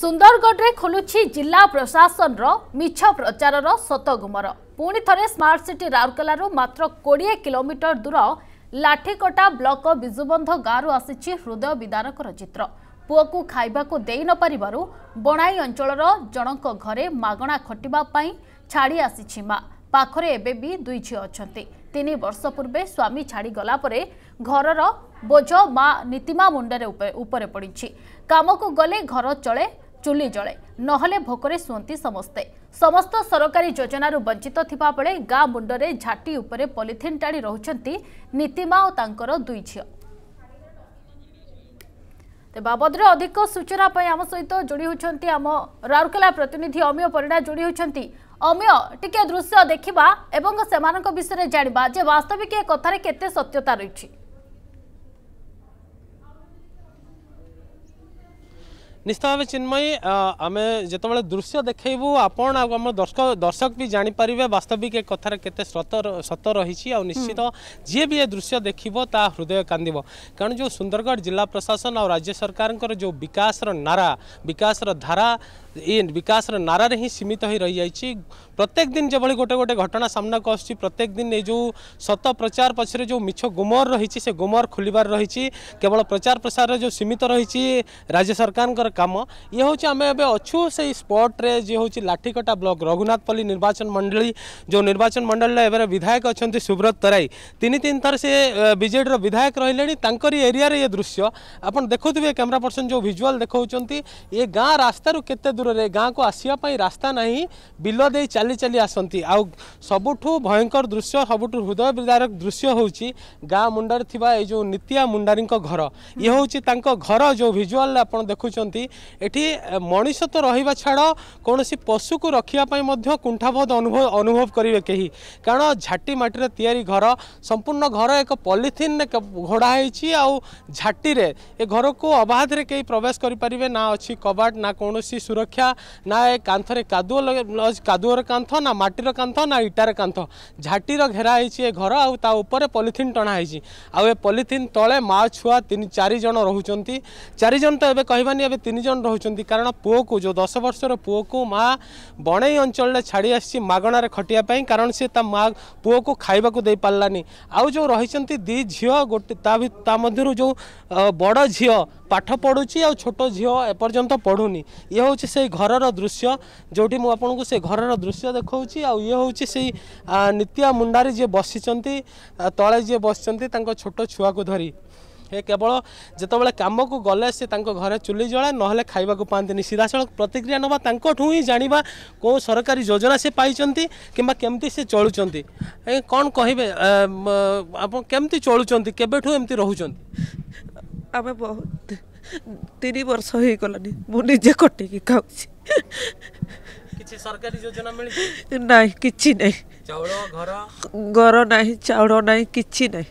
ସୁନ୍ଦରଗଡ଼ରେ ଖୋଲୁଛି ଜିଲ୍ଲା ପ୍ରଶାସନର ମିଛ ପ୍ରଚାରର ସତଗୁମର ପୁଣି ଥରେ ସ୍ମାର୍ଟ ସିଟି ରାଉରକେଲାରୁ ମାତ୍ର କୋଡ଼ିଏ କିଲୋମିଟର ଦୂର ଲାଠିକଟା ବ୍ଲକ ବିଜୁବନ୍ଧ ଗାଁରୁ ଆସିଛି ହୃଦୟ ବିଦାରକର ଚିତ୍ର ପୁଅକୁ ଖାଇବାକୁ ଦେଇ ନପାରିବାରୁ ବଣାଇ ଅଞ୍ଚଳର ଜଣଙ୍କ ଘରେ ମାଗଣା ଖଟିବା ପାଇଁ ଛାଡ଼ି ଆସିଛି ମା ପାଖରେ ଏବେ ବି ଦୁଇ ଝିଅ ଅଛନ୍ତି ତିନି ବର୍ଷ ପୂର୍ବେ ସ୍ୱାମୀ ଛାଡ଼ି ଗଲାପରେ ଘରର ବୋଝ ମା ନୀତିମା ମୁଣ୍ଡରେ ଉପରେ ପଡ଼ିଛି କାମକୁ ଗଲେ ଘର ଚଳେ ଚୁଲି ଜଳେ ନହେଲେ ଭୋକରେ ଶୁଅନ୍ତି ସମସ୍ତେ ସମସ୍ତ ସରକାରୀ ଯୋଜନାରୁ ବଞ୍ଚିତ ଥିବାବେଳେ ଗାଁ ମୁଣ୍ଡରେ ଝାଟି ଉପରେ ପଲିଥିନ୍ ଟାଣି ରହୁଛନ୍ତି ନୀତିମା ଓ ତାଙ୍କର ଦୁଇ ଝିଅ ତେ ବାବଦରେ ଅଧିକ ସୂଚନା ପାଇଁ ଆମ ସହିତ ଯୋଡ଼ି ହେଉଛନ୍ତି ଆମ ରାଉରକେଲା ପ୍ରତିନିଧି ଅମୀୟ ପରିଡ଼ା ଯୋଡ଼ି ହେଉଛନ୍ତି ଅମୀୟ ଟିକେ ଦୃଶ୍ୟ ଦେଖିବା ଏବଂ ସେମାନଙ୍କ ବିଷୟରେ ଜାଣିବା ଯେ ବାସ୍ତବିକ ଏ କଥାରେ କେତେ ସତ୍ୟତା ରହିଛି ନିଶ୍ଚିତ ଭାବେ ଚିନ୍ମୟୀ ଆମେ ଯେତେବେଳେ ଦୃଶ୍ୟ ଦେଖେଇବୁ ଆପଣ ଆଉ ଆମ ଦର୍ଶକ ଦର୍ଶକ ବି ଜାଣିପାରିବେ ବାସ୍ତବିକ ଏ କଥାରେ କେତେ ସତ ସତ ରହିଛି ଆଉ ନିଶ୍ଚିତ ଯିଏ ବି ଏ ଦୃଶ୍ୟ ଦେଖିବ ତା ହୃଦୟ କାନ୍ଦିବ କାରଣ ଯେଉଁ ସୁନ୍ଦରଗଡ଼ ଜିଲ୍ଲା ପ୍ରଶାସନ ଆଉ ରାଜ୍ୟ ସରକାରଙ୍କର ଯେଉଁ ବିକାଶର ନାରା ବିକାଶର ଧାରା ଏ ବିକାଶର ନାରାରେ ହିଁ ସୀମିତ ହୋଇ ରହିଯାଇଛି ପ୍ରତ୍ୟେକ ଦିନ ଯେଭଳି ଗୋଟେ ଗୋଟେ ଘଟଣା ସାମ୍ନାକୁ ଆସୁଛି ପ୍ରତ୍ୟେକ ଦିନ ଏ ଯେଉଁ ସତ ପ୍ରଚାର ପଛରେ ଯେଉଁ ମିଛ ଗୁମର ରହିଛି ସେ ଗୁମର ଖୋଲିବାର ରହିଛି କେବଳ ପ୍ରଚାର ପ୍ରସାରରେ ଯେଉଁ ସୀମିତ ରହିଛି ରାଜ୍ୟ ସରକାରଙ୍କର कम ये हूँ आम एचु से स्पट्रे हूँ लाठिकटा ब्लक रघुनाथपल्ली निर्वाचन मंडल जो निर्वाचन मंडल एवं विधायक अच्छा सुब्रत तराई तीन तीन थर से विजे विधायक रही एरिया ये दृश्य आप देखु कैमेरा पर्सन जो भिजुआल देखा ये गाँ रास्तार केत दूर गाँव को आसपापी रास्ता ना बिल दे चली चली आसती आ सबुठ भयंकर दृश्य सबुठ हृदय विदारक दृश्य हूँ गाँ मुंडार नीतिया मुंडारी घर ये हूँ घर जो भिजुआल आप देखुंट ଏଠି ମଣିଷ ତ ରହିବା ଛାଡ଼ କୌଣସି ପଶୁକୁ ରଖିବା ପାଇଁ ମଧ୍ୟ କୁଣ୍ଠାବୋଧ ଅନୁଭବ ଅନୁଭବ କରିବେ କେହି କାରଣ ଝାଟି ମାଟିରେ ତିଆରି ଘର ସମ୍ପୂର୍ଣ୍ଣ ଘର ଏକ ପଲିଥିନରେ ଘୋଡ଼ା ହେଇଛି ଆଉ ଝାଟିରେ ଏ ଘରକୁ ଅବାଧରେ କେହି ପ୍ରବେଶ କରିପାରିବେ ନା ଅଛି କବାଟ ନା କୌଣସି ସୁରକ୍ଷା ନା ଏ କାନ୍ଥରେ କାଦୁଅ କାଦୁଅର କାନ୍ଥ ନା ମାଟିର କାନ୍ଥ ନା ଇଟାର କାନ୍ଥ ଝାଟିର ଘେରା ହେଇଛି ଏ ଘର ଆଉ ତା ଉପରେ ପଲିଥିନ୍ ଟଣା ହେଇଛି ଆଉ ଏ ପଲିଥିନ୍ ତଳେ ମା ଛୁଆ ତିନି ଚାରି ଜଣ ରହୁଛନ୍ତି ଚାରିଜଣ ତ ଏବେ କହିବାନି ଏବେ ତିନି ଜଣ ରହୁଛନ୍ତି କାରଣ ପୁଅକୁ ଯେଉଁ ଦଶ ବର୍ଷର ପୁଅକୁ ମା ବଣେଇ ଅଞ୍ଚଳରେ ଛାଡ଼ି ଆସିଛି ମାଗଣାରେ ଖଟିବା ପାଇଁ କାରଣ ସେ ତା ମା ପୁଅକୁ ଖାଇବାକୁ ଦେଇପାରିଲାନି ଆଉ ଯେଉଁ ରହିଛନ୍ତି ଦୁଇ ଝିଅ ଗୋଟେ ତା ତା ମଧ୍ୟରୁ ଯେଉଁ ବଡ଼ ଝିଅ ପାଠ ପଢ଼ୁଛି ଆଉ ଛୋଟ ଝିଅ ଏପର୍ଯ୍ୟନ୍ତ ପଢ଼ୁନି ଇଏ ହେଉଛି ସେଇ ଘରର ଦୃଶ୍ୟ ଯେଉଁଠି ମୁଁ ଆପଣଙ୍କୁ ସେ ଘରର ଦୃଶ୍ୟ ଦେଖାଉଛି ଆଉ ଇଏ ହେଉଛି ସେଇ ନିତ୍ୟା ମୁଣ୍ଡାରେ ଯିଏ ବସିଛନ୍ତି ତଳେ ଯିଏ ବସିଛନ୍ତି ତାଙ୍କ ଛୋଟ ଛୁଆକୁ ଧରି ଏ କେବଳ ଯେତେବେଳେ କାମକୁ ଗଲେ ସେ ତାଙ୍କ ଘରେ ଚୁଲି ଜଳାଏ ନହେଲେ ଖାଇବାକୁ ପାଆନ୍ତିନି ସିଧାସଳଖ ପ୍ରତିକ୍ରିୟା ନେବା ତାଙ୍କଠୁ ହିଁ ଜାଣିବା କେଉଁ ସରକାରୀ ଯୋଜନା ସେ ପାଇଛନ୍ତି କିମ୍ବା କେମିତି ସେ ଚଳୁଛନ୍ତି ଏ କ'ଣ କହିବେ ଆପଣ କେମିତି ଚଳୁଛନ୍ତି କେବେଠୁ ଏମିତି ରହୁଛନ୍ତି ଆମେ ବହୁତ ତିନି ବର୍ଷ ହେଇଗଲାଣି ମୁଁ ନିଜେ କଟିକି ଖାଉଛି କିଛି ସରକାରୀ ଯୋଜନା ମିଳିଛି ନାହିଁ କିଛି ନାହିଁ ଚାଉଳ ଘର ଘର ନାହିଁ ଚାଉଳ ନାହିଁ କିଛି ନାହିଁ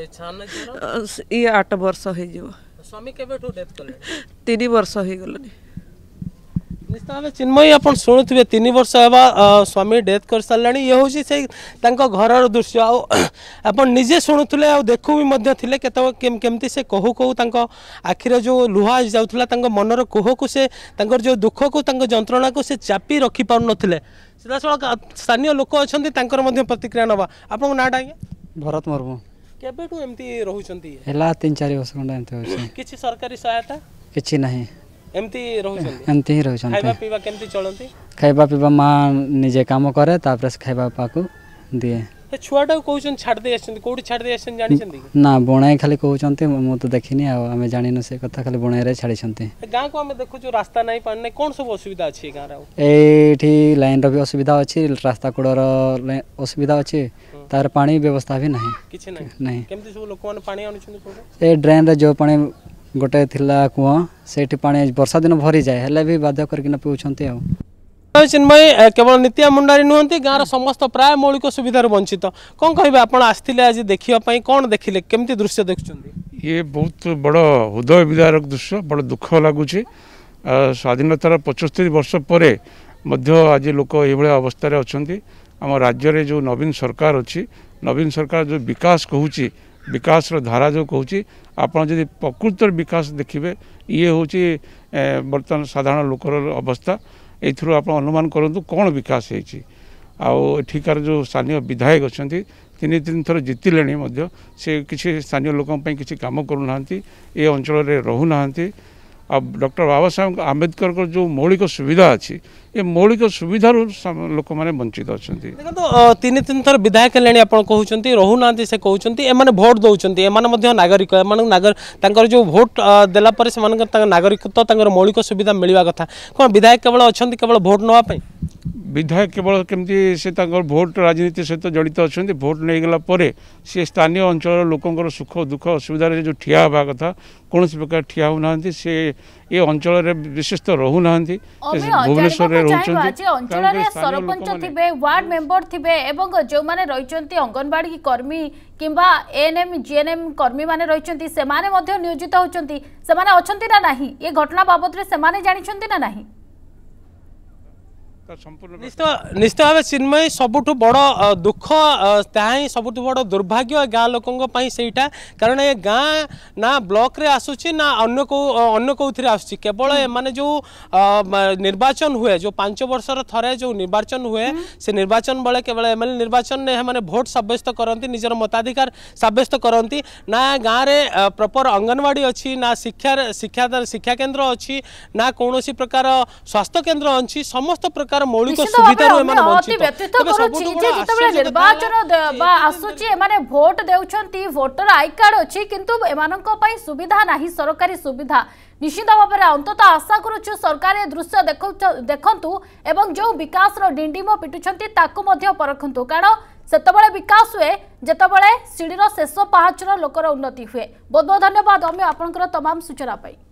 ये चिन्मयी आप शुणुए होगा स्वामी डेथ कर सारे ये हूँ से घर दृश्य आपे शुणुले देखू भी केमती से कहू कहु आखिर जो लुहा जा मन कोह को से जो दुख को जंत्रणा को से चापी रखी पार ना सीधा साल स्थानीय लोक अच्छा प्रतिक्रिया ना आप नाटा भरत मुर्मू କେବେଠୁ ଏମିତି ରହୁଛନ୍ତି ହେଲା ତିନି ଚାରି ବର୍ଷ ଖଣ୍ଡେ ଏମିତି ରହୁଛି କିଛି ସରକାରୀ ସହାୟତା କିଛି ନାହିଁ ଏମିତି ରହୁଛନ୍ତି ଏମିତି ହିଁ ରହୁଛନ୍ତି ଖାଇବା ପିଇବା କେମିତି ଚଳନ୍ତି ଖାଇବା ପିଇବା ମା ନିଜେ କାମ କରେ ତାପରେ ଖାଇବା ପାକୁ ଦିଏ ଛୁଆଟାକୁ କହୁଛନ୍ତି ଛାଡ଼ି ଦେଇ ଆସିଛନ୍ତି କୋଉଠି ଛାଡ଼ି ଦେଇ ଆସିଛନ୍ତି ଜାଣିଛନ୍ତି ନା ବଣାଇ ଖାଲି କହୁଛନ୍ତି ମୁଁ ତ ଦେଖିନି ଆଉ ଆମେ ଜାଣିନୁ ସେ କଥା ଖାଲି ବଣାଇରେ ଛାଡ଼ିଛନ୍ତି ଗାଁକୁ ଆମେ ଦେଖୁଛୁ ରାସ୍ତା ନାହିଁ ପାଣି ନାହିଁ କ'ଣ ସବୁ ଅସୁବିଧା ଅଛି ଗାଁରେ ଆଉ ଏଇଠି ଲାଇନ୍ର ବି ଅସୁବିଧା ଅଛି ରାସ୍ତା କୂଳର ଅସୁବିଧା ଅଛି ତାର ପାଣି ବ୍ୟବସ୍ଥା ବି ନାହିଁ କିଛି ନାହିଁ ନାହିଁ କେମିତି ସବୁ ଲୋକମାନେ ପାଣି ଆଣୁଛନ୍ତି ଏ ଡ୍ରେନ୍ରେ ଯେଉଁ ପାଣି ଗୋଟେ ଥିଲା କୂଅ ସେଇଠି ପାଣି ବର୍ଷା ଦିନ ଭରିଯାଏ ହେଲେ ବି ବାଧ୍ୟ କରିକିନା ପିଉଛନ୍ତି ଆଉ चिन्मयी केवल नीतिया मुंडारी नुहंती गाँव रस्त प्राय मौलिक सुविधा वंचित कौन कह आप आज देखापी कौन देखिले कमी दृश्य देखुं ये बहुत बड़ हृदय विदारक दृश्य बड़ दुख लगुच स्वाधीनतार पचस्तर वर्ष पर आज लोक यह अवस्था अच्छा आम राज्य में जो नवीन सरकार अच्छी नवीन सरकार जो विकास कह विकास धारा जो कहि आपड़ी प्रकृत विकास देखिए ये हूँ बर्तमान साधारण लोकर अवस्था ଏଥିରୁ ଆପଣ ଅନୁମାନ କରନ୍ତୁ କ'ଣ ବିକାଶ ହେଇଛି ଆଉ ଏଠିକାର ଯେଉଁ ସ୍ଥାନୀୟ ବିଧାୟକ ଅଛନ୍ତି ତିନି ତିନି ଥର ଜିତିଲେଣି ମଧ୍ୟ ସେ କିଛି ସ୍ଥାନୀୟ ଲୋକଙ୍କ ପାଇଁ କିଛି କାମ କରୁନାହାନ୍ତି ଏ ଅଞ୍ଚଳରେ ରହୁନାହାନ୍ତି डर बाबा साहेब आम्बेदकर जो मौलिक सुविधा अच्छी ये मौलिक सुविधा लोक मैंने वंचित अच्छा तीन तीन थर विधायक हेले आपंट रोना से कहते हैं भोट दौरान नागरिक एम जो भोट देलापर से नागरिकता मौलिक सुविधा मिलवा कथा कौन विधायक केवल अच्छा केवल भोट नापी ବିଧାୟକ କେବଳ କେମିତି ସେ ତାଙ୍କର ଭୋଟ ରାଜନୀତି ସହିତ ଜଡ଼ିତ ଅଛନ୍ତି ଭୋଟ ନେଇଗଲା ପରେ ସେ ସ୍ଥାନୀୟ ଅଞ୍ଚଳର ଲୋକଙ୍କର ସୁଖ ଦୁଃଖ ଅସୁବିଧାରେ ଯେଉଁ ଠିଆ ହେବା କଥା କୌଣସି ପ୍ରକାର ଠିଆ ହେଉନାହାନ୍ତି ସେ ଏ ଅଞ୍ଚଳରେ ବିଶେଷ ରହୁନାହାନ୍ତି ଭୁବନେଶ୍ୱରରେ ରହୁଛନ୍ତି ଅଞ୍ଚଳରେ ସରପଞ୍ଚ ଥିବେ ୱାର୍ଡ ମେମ୍ବର ଥିବେ ଏବଂ ଯେଉଁମାନେ ରହିଛନ୍ତି ଅଙ୍ଗନବାଡ଼ି କର୍ମୀ କିମ୍ବା ଏଏନ୍ଏମ୍ ଜିଏନ୍ଏମ୍ କର୍ମୀମାନେ ରହିଛନ୍ତି ସେମାନେ ମଧ୍ୟ ନିୟୋଜିତ ହେଉଛନ୍ତି ସେମାନେ ଅଛନ୍ତି ନା ନାହିଁ ଏ ଘଟଣା ବାବଦରେ ସେମାନେ ଜାଣିଛନ୍ତି ନା ନାହିଁ निश्चित भाव चिन्मयी सब बड़ दुख ताही सब बड़ दुर्भाग्य गाँ लोकों परा कारण ये गाँ ना ब्लक आसूँ ना अन्न को अन्न कौर आसल हम्म। एमने जो निर्वाचन हुए जो पांच बर्षर थे जो निर्वाचन हुए हम्म। से निर्वाचन बेले केवल एम एल ए निर्वाचन भोट सब्यस्त करती निजर मताधिकार सब्यस्त करती ना गाँव में प्रपर अंगनवाड़ी अच्छी ना शिक्षा शिक्षा केन्द्र अच्छी ना कौन सी प्रकार स्वास्थ्य केन्द्र अच्छी समस्त प्रकार তার মৌলিক সুবিধার এমানে বঞ্চিত তবে সবুঠু বড় যেতবেলে নির্বাচন বা আসুচি এমানে ভোট দেউছন্তি ভোটার আই কার্ড অছি কিন্তু এমানক পাই সুবিধা নাহি সরকারি সুবিধা নিশ্চিত ভাবে অন্তত আশা করুছু সরকার এ দৃশ্য দেখন্তু এবং যে বিকাশর ডিণ্ডিম পিটুছন্তি তাকু মধ্য পরখন্তু কারণ সেতবেলে বিকাশ হুয়ে যেতবেলে সিঁড়ির শেষ পাহাচর লোকর উন্নতি হুয়ে বহুত বহুত ধন্যবাদ অমি আপনার তমাম সূচনা পাই